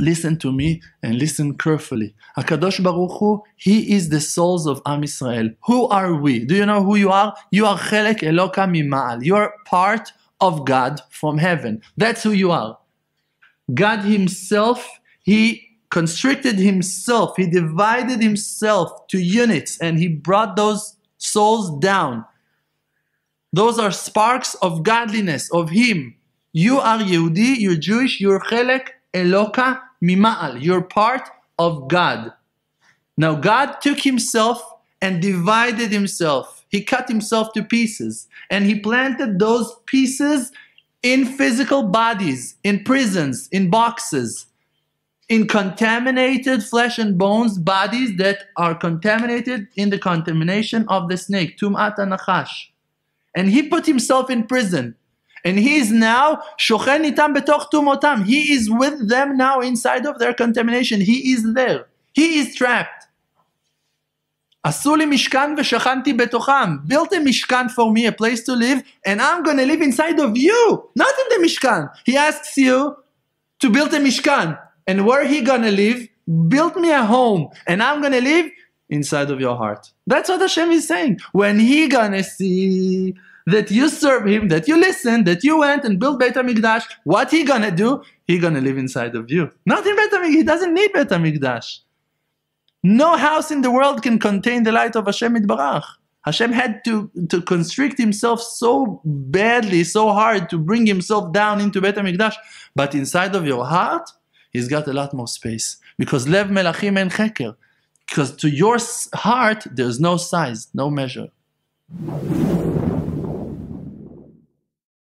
Listen to me and listen carefully. Hakadosh Baruch Hu, He is the souls of Am Israel. Who are we? Do you know who you are? You are Chelek Eloka mimal. You are part of God from heaven. That's who you are. God Himself, He constricted Himself. He divided Himself to units and He brought those souls down. Those are sparks of godliness, of Him. You are Yehudi, you're Jewish, you're Chelek Eloka Mima'al, you're part of God. Now God took himself and divided himself. He cut himself to pieces and he planted those pieces in physical bodies, in prisons, in boxes, in contaminated flesh and bones bodies that are contaminated in the contamination of the snake, Tum'at nachash. And he put himself in prison. And he is now shochen itam betoch tumotam. He is with them now inside of their contamination. He is there. He is trapped. Asuli mishkan משכן betocham. Built a mishkan for me, a place to live, and I'm gonna live inside of you, not in the mishkan. He asks you to build a mishkan, And where he gonna live? Build me a home, and I'm gonna live inside of your heart. That's what Hashem is saying. When he gonna see that you serve him, that you listen, that you went and built Beit HaMikdash, what he gonna do? He gonna live inside of you. Not in Beit HaMikdash, he doesn't need Beit HaMikdash. No house in the world can contain the light of Hashem Itbarach. Hashem had to, to constrict himself so badly, so hard to bring himself down into Beit HaMikdash. But inside of your heart, he's got a lot more space. Because Lev Melachim and Cheker. Because to your heart, there's no size, no measure.